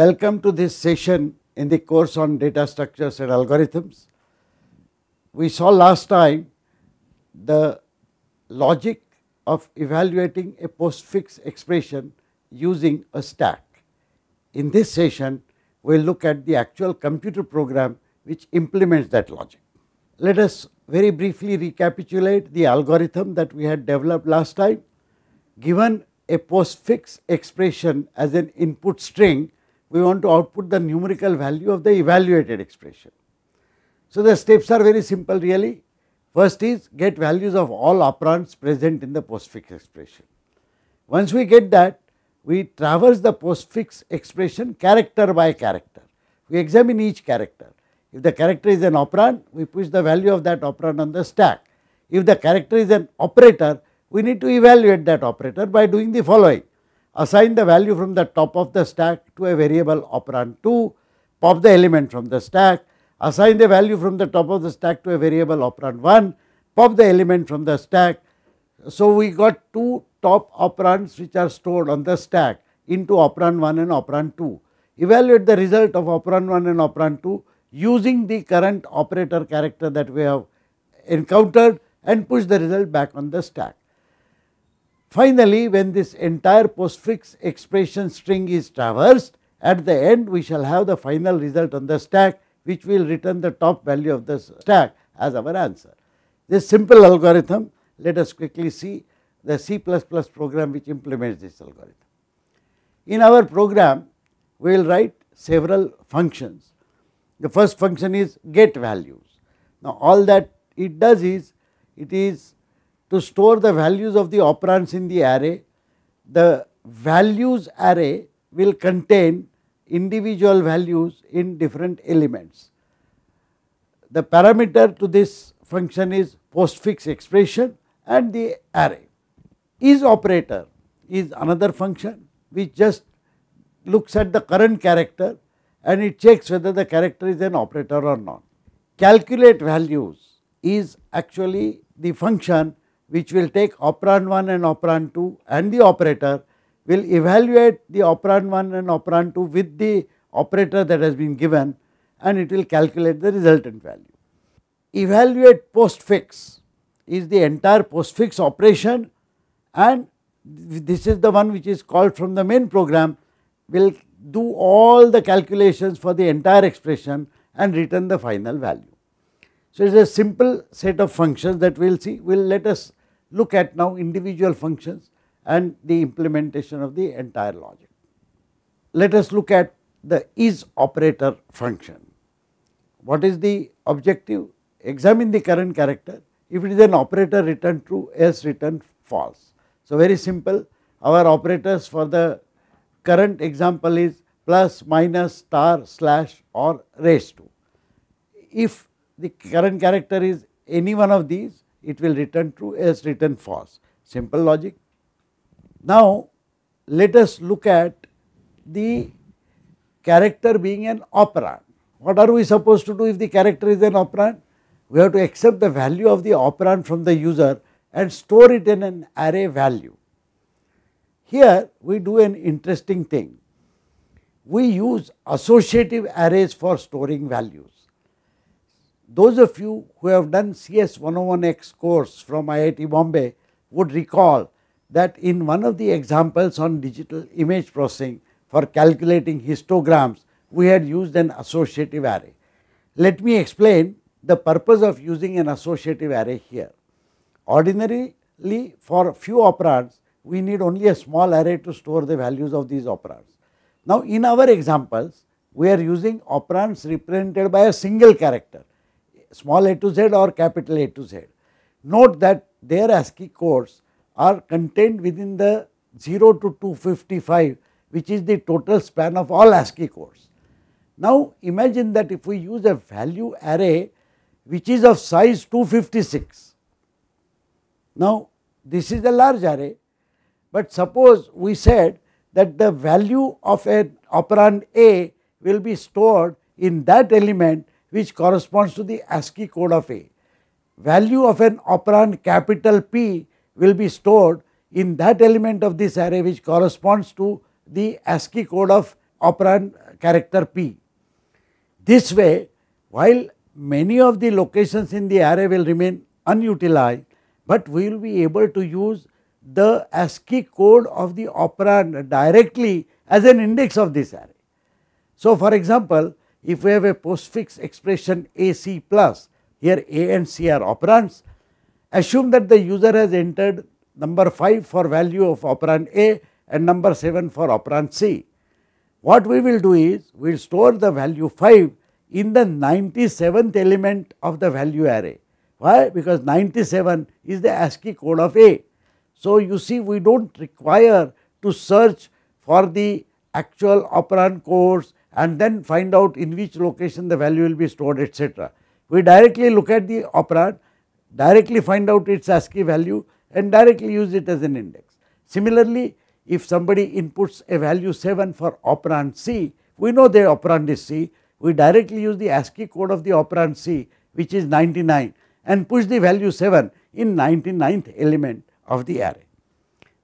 Welcome to this session in the course on data structures and algorithms. We saw last time the logic of evaluating a postfix expression using a stack. In this session, we will look at the actual computer program which implements that logic. Let us very briefly recapitulate the algorithm that we had developed last time. Given a postfix expression as an input string, we want to output the numerical value of the evaluated expression. So, the steps are very simple really. First is get values of all operands present in the postfix expression. Once we get that, we traverse the postfix expression character by character. We examine each character. If the character is an operand, we push the value of that operand on the stack. If the character is an operator, we need to evaluate that operator by doing the following assign the value from the top of the stack to a variable operand 2, pop the element from the stack, assign the value from the top of the stack to a variable operand 1, pop the element from the stack. So, we got two top operands which are stored on the stack into operand 1 and operand 2. Evaluate the result of operand 1 and operand 2 using the current operator character that we have encountered and push the result back on the stack. Finally, when this entire postfix expression string is traversed, at the end we shall have the final result on the stack which will return the top value of the stack as our answer. This simple algorithm, let us quickly see the C++ program which implements this algorithm. In our program, we will write several functions. The first function is get values. Now, all that it does is, it is to store the values of the operands in the array, the values array will contain individual values in different elements. The parameter to this function is postfix expression and the array. Is operator is another function which just looks at the current character and it checks whether the character is an operator or not. Calculate values is actually the function which will take operand 1 and operand 2 and the operator will evaluate the operand 1 and operand 2 with the operator that has been given and it will calculate the resultant value. Evaluate postfix is the entire postfix operation and this is the one which is called from the main program will do all the calculations for the entire expression and return the final value. So, it is a simple set of functions that we will see. We will let us look at now individual functions and the implementation of the entire logic. Let us look at the is operator function. What is the objective? Examine the current character. If it is an operator return true, else return false. So, very simple our operators for the current example is plus, minus, star, slash or raise to. If the current character is any one of these, it will return true as return false. Simple logic. Now, let us look at the character being an operand. What are we supposed to do if the character is an operand? We have to accept the value of the operand from the user and store it in an array value. Here we do an interesting thing. We use associative arrays for storing values. Those of you who have done CS 101X course from IIT Bombay would recall that in one of the examples on digital image processing for calculating histograms, we had used an associative array. Let me explain the purpose of using an associative array here. Ordinarily for few operands, we need only a small array to store the values of these operands. Now in our examples, we are using operands represented by a single character small a to z or capital A to z. Note that their ASCII codes are contained within the 0 to 255 which is the total span of all ASCII codes. Now imagine that if we use a value array which is of size 256. Now this is a large array but suppose we said that the value of an operand A will be stored in that element which corresponds to the ASCII code of A. Value of an operand capital P will be stored in that element of this array which corresponds to the ASCII code of operand character P. This way, while many of the locations in the array will remain unutilized, but we will be able to use the ASCII code of the operand directly as an index of this array. So, for example, if we have a postfix expression AC plus, here A and C are operands, assume that the user has entered number 5 for value of operand A and number 7 for operand C. What we will do is, we will store the value 5 in the 97th element of the value array. Why? Because 97 is the ASCII code of A. So, you see we do not require to search for the actual operand codes and then find out in which location the value will be stored etc. We directly look at the operand, directly find out its ASCII value and directly use it as an index. Similarly, if somebody inputs a value 7 for operand C, we know the operand is C, we directly use the ASCII code of the operand C which is 99 and push the value 7 in 99th element of the array.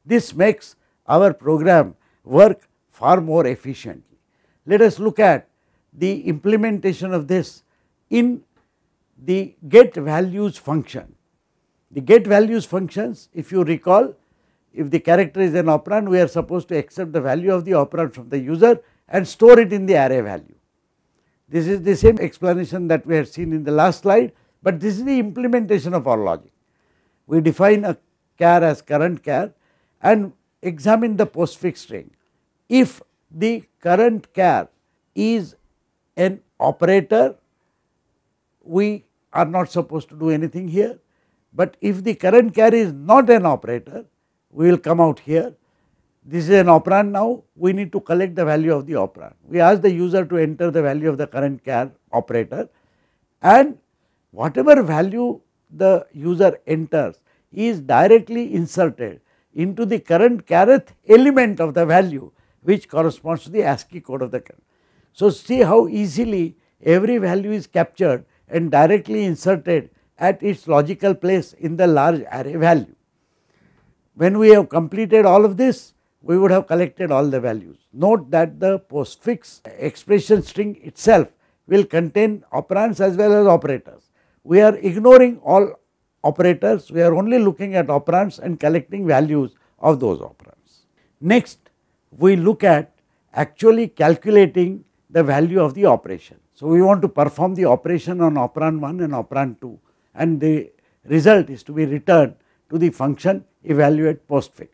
This makes our program work far more efficient. Let us look at the implementation of this in the get values function. The get values functions, if you recall, if the character is an operand, we are supposed to accept the value of the operand from the user and store it in the array value. This is the same explanation that we have seen in the last slide, but this is the implementation of our logic. We define a char as current char and examine the postfix string. If the current care is an operator, we are not supposed to do anything here. But if the current care is not an operator, we will come out here. This is an operand now, we need to collect the value of the operand. We ask the user to enter the value of the current care operator and whatever value the user enters is directly inserted into the current careth element of the value which corresponds to the ASCII code of the character. So, see how easily every value is captured and directly inserted at its logical place in the large array value. When we have completed all of this, we would have collected all the values. Note that the postfix expression string itself will contain operands as well as operators. We are ignoring all operators, we are only looking at operands and collecting values of those operands. Next, we look at actually calculating the value of the operation. So, we want to perform the operation on operand 1 and operand 2 and the result is to be returned to the function evaluate postfix.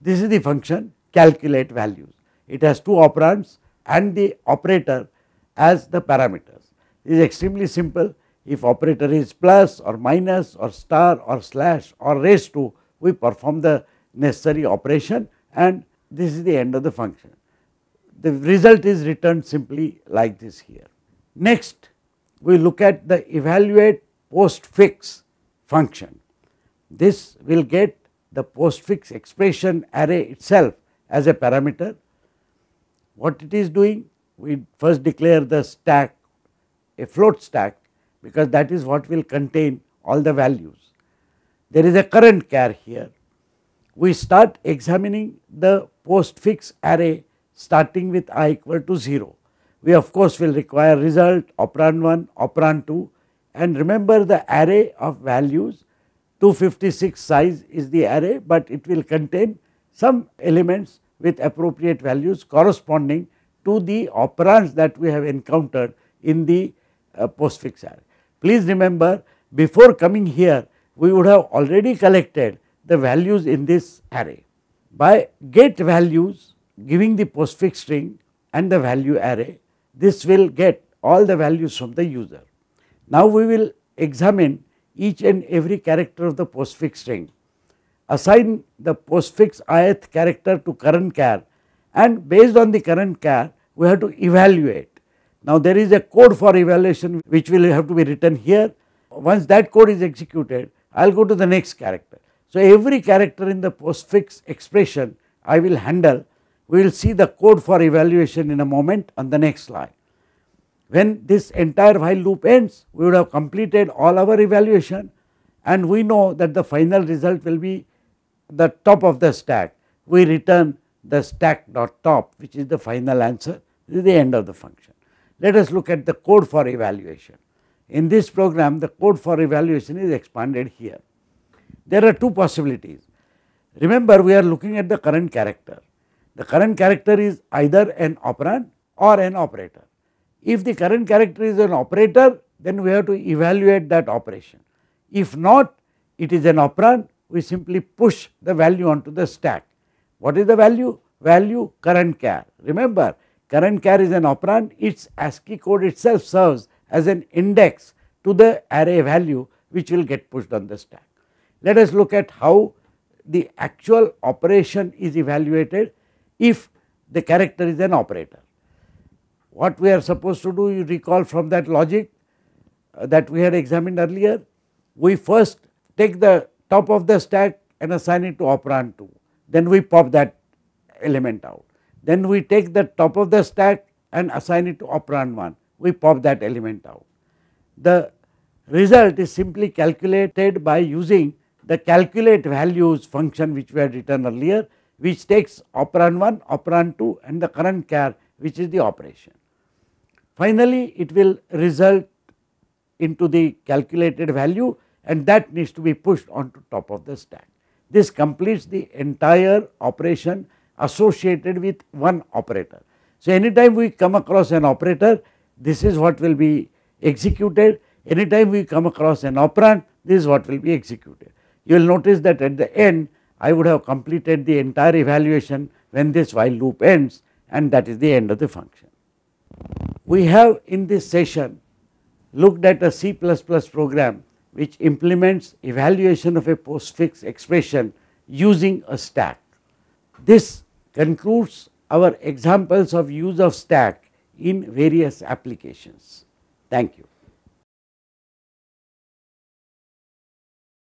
This is the function calculate values. It has two operands and the operator as the parameters. It is extremely simple. If operator is plus or minus or star or slash or raise to, we perform the necessary operation and this is the end of the function. The result is returned simply like this here. Next we look at the evaluate postfix function. This will get the postfix expression array itself as a parameter. What it is doing? We first declare the stack a float stack because that is what will contain all the values. There is a current care here we start examining the postfix array starting with i equal to 0. We of course will require result, operand 1, operand 2 and remember the array of values 256 size is the array, but it will contain some elements with appropriate values corresponding to the operands that we have encountered in the uh, postfix array. Please remember before coming here we would have already collected the values in this array by get values giving the postfix string and the value array this will get all the values from the user. Now we will examine each and every character of the postfix string. Assign the postfix ith character to current char and based on the current char we have to evaluate. Now there is a code for evaluation which will have to be written here. Once that code is executed I will go to the next character. So, every character in the postfix expression I will handle, we will see the code for evaluation in a moment on the next slide. When this entire while loop ends, we would have completed all our evaluation and we know that the final result will be the top of the stack. We return the stack dot top which is the final answer this is the end of the function. Let us look at the code for evaluation. In this program the code for evaluation is expanded here. There are two possibilities. Remember, we are looking at the current character. The current character is either an operand or an operator. If the current character is an operator, then we have to evaluate that operation. If not, it is an operand, we simply push the value onto the stack. What is the value? Value current char. Remember, current char is an operand, its ASCII code itself serves as an index to the array value which will get pushed on the stack. Let us look at how the actual operation is evaluated if the character is an operator. What we are supposed to do you recall from that logic uh, that we had examined earlier, we first take the top of the stack and assign it to operand 2, then we pop that element out. Then we take the top of the stack and assign it to operand 1, we pop that element out. The result is simply calculated by using the calculate values function which we had written earlier which takes operand 1, operand 2 and the current care which is the operation. Finally, it will result into the calculated value and that needs to be pushed onto top of the stack. This completes the entire operation associated with one operator. So, anytime we come across an operator, this is what will be executed. Anytime we come across an operand, this is what will be executed you will notice that at the end I would have completed the entire evaluation when this while loop ends and that is the end of the function. We have in this session looked at a C++ program which implements evaluation of a postfix expression using a stack. This concludes our examples of use of stack in various applications. Thank you.